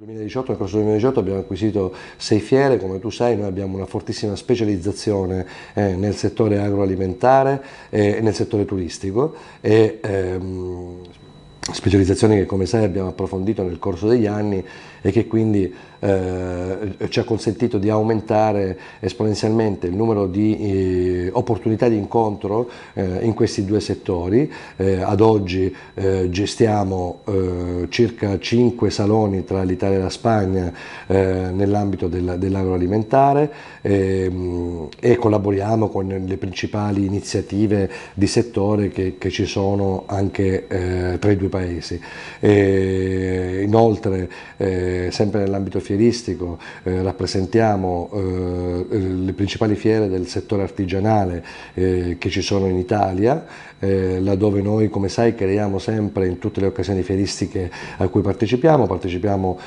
2018, nel corso del 2018 abbiamo acquisito sei fiere, come tu sai noi abbiamo una fortissima specializzazione eh, nel settore agroalimentare e nel settore turistico e ehm, specializzazione che come sai abbiamo approfondito nel corso degli anni e che quindi eh, ci ha consentito di aumentare esponenzialmente il numero di eh, opportunità di incontro eh, in questi due settori. Eh, ad oggi eh, gestiamo eh, circa 5 saloni tra l'Italia e la Spagna nell'ambito del, dell'agroalimentare ehm, e collaboriamo con le principali iniziative di settore che, che ci sono anche tra i due paesi paesi. E inoltre, eh, sempre nell'ambito fieristico, eh, rappresentiamo eh, le principali fiere del settore artigianale eh, che ci sono in Italia, eh, laddove noi, come sai, creiamo sempre in tutte le occasioni fieristiche a cui partecipiamo, partecipiamo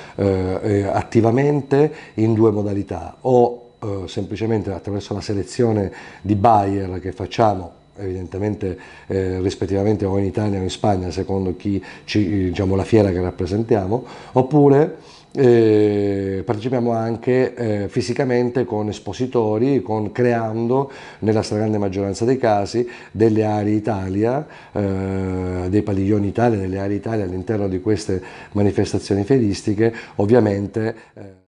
attivamente in due modalità, o semplicemente attraverso la selezione di buyer che facciamo evidentemente eh, rispettivamente o in Italia o in Spagna, secondo chi ci, diciamo, la fiera che rappresentiamo, oppure eh, partecipiamo anche eh, fisicamente con espositori, con, creando nella stragrande maggioranza dei casi delle aree Italia, eh, dei padiglioni Italia, delle aree Italia all'interno di queste manifestazioni fieristiche, ovviamente. Eh,